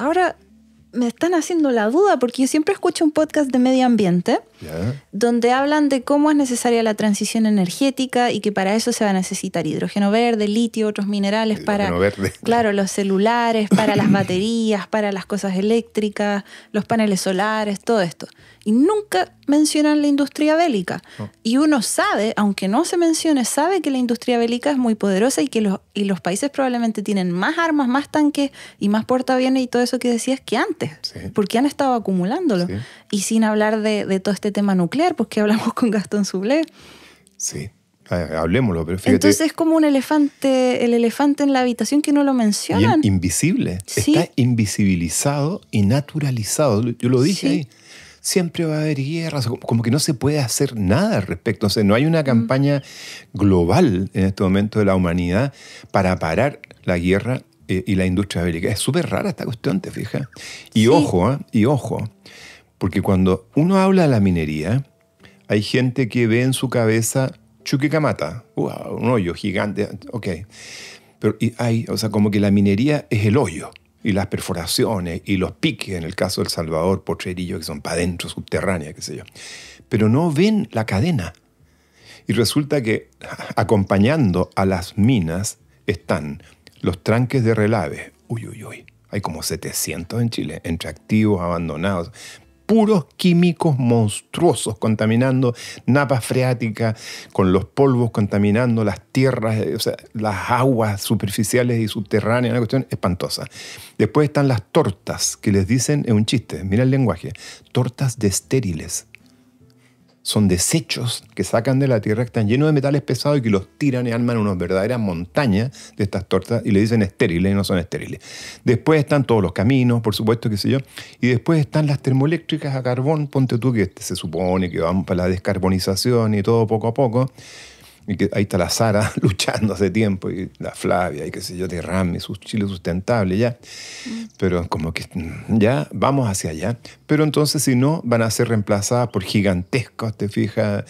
Ahora me están haciendo la duda porque yo siempre escucho un podcast de medio ambiente donde hablan de cómo es necesaria la transición energética y que para eso se va a necesitar hidrógeno verde, litio, otros minerales para claro, los celulares, para las baterías, para las cosas eléctricas, los paneles solares, todo esto nunca mencionan la industria bélica. Y uno sabe, aunque no se mencione, sabe que la industria bélica es muy poderosa y que los, y los países probablemente tienen más armas, más tanques y más portaaviones y todo eso que decías que antes, porque han estado acumulándolo. Y sin hablar de, todo este tema nuclear, porque pues, hablamos con Gastón Sublé. Sí. Hablemoslo, pero Entonces es como un elefante, el elefante en la habitación que no lo mencionan. invisible. Está invisibilizado y naturalizado. Yo lo dije ahí siempre va a haber guerras, como que no se puede hacer nada al respecto. O sea, no hay una campaña global en este momento de la humanidad para parar la guerra eh, y la industria bélica. Es súper rara esta cuestión, te fijas. Y ojo, ¿ah? y ojo, porque cuando uno habla de la minería, hay gente que ve en su cabeza Chuquicamata, wow, un hoyo gigante, ok. Pero hay, o sea, como que la minería es el hoyo y las perforaciones y los piques, en el caso del Salvador, Potrerillo, que son para adentro, subterráneas, qué sé yo. Pero no ven la cadena. Y resulta que acompañando a las minas están los tranques de relave. Uy, uy, uy. Hay como 700 en Chile, entre activos, abandonados puros químicos monstruosos, contaminando napas freáticas con los polvos contaminando las tierras, eh, las aguas superficiales y subterráneas, una cuestión espantosa. Después están las tortas, que les dicen, es un chiste, mira el lenguaje, tortas de estériles son desechos que sacan de la tierra, que están llenos de metales pesados y que los tiran y arman unas verdaderas montañas de estas tortas y le dicen estériles y no son estériles. Después están todos los caminos, por supuesto, qué sé yo. Y después están las termoeléctricas a carbón, ponte tú que se supone que van para la descarbonización y todo poco a poco. Y ahí está la Sara luchando hace tiempo, y la Flavia, y qué sé yo, derrame, sus Chile sustentable, ya. Mm. Pero como que ya vamos hacia allá. Pero entonces, si no, van a ser reemplazadas por gigantescos, te fijas,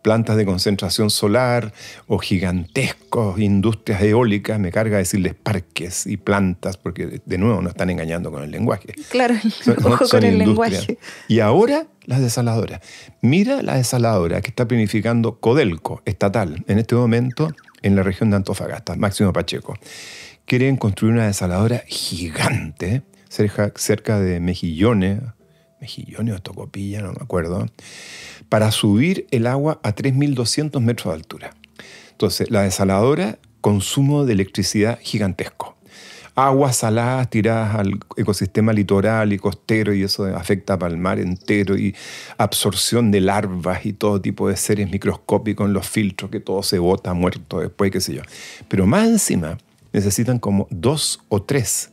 plantas de concentración solar o gigantescos industrias eólicas, me carga decirles parques y plantas, porque de nuevo nos están engañando con el lenguaje. Claro, ojo con el lenguaje. Y ahora las desaladoras. Mira la desaladora que está planificando Codelco, estatal, en este momento en la región de Antofagasta, Máximo Pacheco. Quieren construir una desaladora gigante, cerca de Mejillones, mejillones o tocopilla, no me acuerdo, para subir el agua a 3.200 metros de altura. Entonces, la desaladora, consumo de electricidad gigantesco. Aguas saladas tiradas al ecosistema litoral y costero y eso afecta para el mar entero y absorción de larvas y todo tipo de seres microscópicos en los filtros que todo se bota muerto después, qué sé yo. Pero más encima necesitan como dos o tres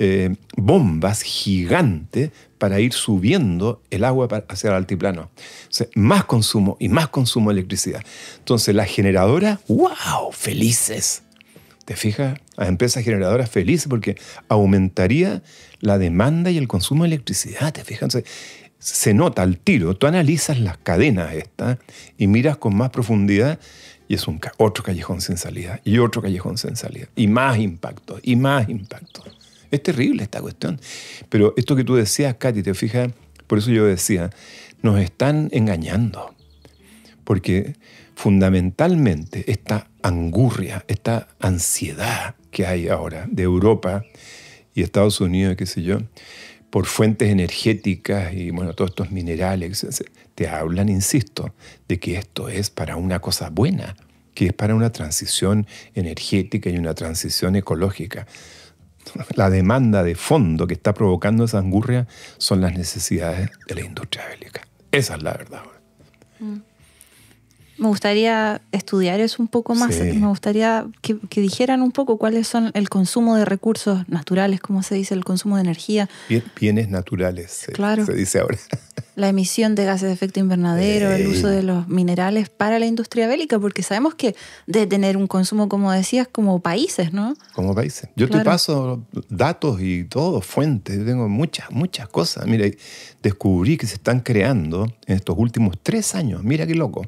eh, bombas gigantes para ir subiendo el agua hacia el altiplano. más consumo y más consumo de electricidad. Entonces las generadoras, wow, felices. ¿Te fijas? Las empresas generadoras felices porque aumentaría la demanda y el consumo de electricidad. ¿Te fijas? se nota al tiro. Tú analizas las cadenas estas y miras con más profundidad y es un, otro callejón sin salida y otro callejón sin salida y más impacto, y más impacto. Es terrible esta cuestión. Pero esto que tú decías, Katy, te fijas, por eso yo decía, nos están engañando. Porque fundamentalmente esta angurria, esta ansiedad que hay ahora de Europa y Estados Unidos, qué sé yo, por fuentes energéticas y bueno, todos estos minerales, te hablan, insisto, de que esto es para una cosa buena, que es para una transición energética y una transición ecológica. la demanda de fondo que está provocando esa angurria son las necesidades de la industria bélica. Esa es la verdad. Mm. Me gustaría estudiar eso un poco más. Me gustaría que, dijeran un poco cuáles son el consumo de recursos naturales, como se dice, el consumo de energía. bienes naturales, claro. se dice ahora. la emisión de gases de efecto invernadero, el uso de los minerales para la industria bélica, porque sabemos que de tener un consumo, como decías, como países, ¿no? Como países. Yo te paso datos y todo, fuentes, tengo muchas, muchas cosas. Mira, descubrí que se están creando en estos últimos tres años, mira qué loco,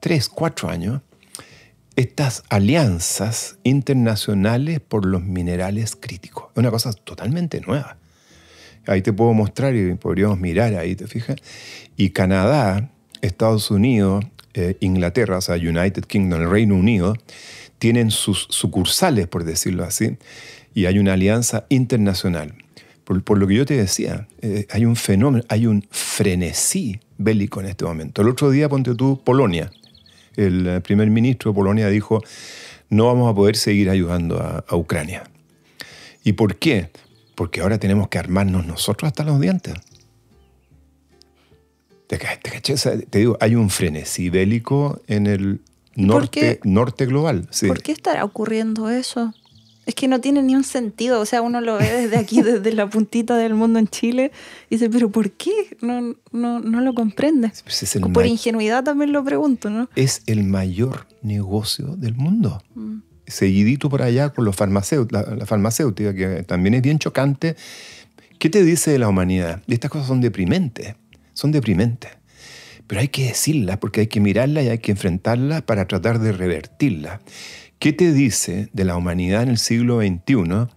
tres, cuatro años, estas alianzas internacionales por los minerales críticos. Es una cosa totalmente nueva. Ahí te puedo mostrar y podríamos mirar ahí, ¿te fijas? Y Canadá, Estados Unidos, eh, Inglaterra, o sea, United Kingdom, el Reino Unido, tienen sus sucursales, por decirlo así, y hay una alianza internacional. Por, lo que yo te decía, eh, hay un fenómeno, hay un frenesí bélico en este momento. El otro día, ponte tú, Polonia. El eh, primer ministro de Polonia dijo, no vamos a poder seguir ayudando a, a Ucrania. ¿Y por qué? porque ahora tenemos que armarnos nosotros hasta los dientes. Te, te, te digo, hay un frenesí bélico en el norte, global. ¿Por qué estará ocurriendo eso? Es que no tiene ni un sentido. O sea, uno lo ve desde aquí, desde la puntita del mundo en Chile, y dice, pero ¿por qué? No, no, no lo comprende. Por ingenuidad también lo pregunto, ¿no? Es el mayor negocio del mundo. Mm seguidito por allá con los farmacéuticos, la, farmacéutica, que también es bien chocante. ¿Qué te dice de la humanidad? Estas cosas son deprimentes, son deprimentes. Pero hay que decirlas porque hay que mirarlas y hay que enfrentarlas para tratar de revertirlas. ¿Qué te dice de la humanidad en el siglo XXI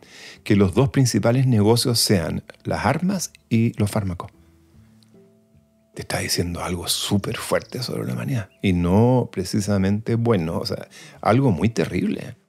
que los dos principales negocios sean las armas y los fármacos? Te está diciendo algo súper fuerte sobre la humanidad y no precisamente bueno, o sea, algo muy terrible.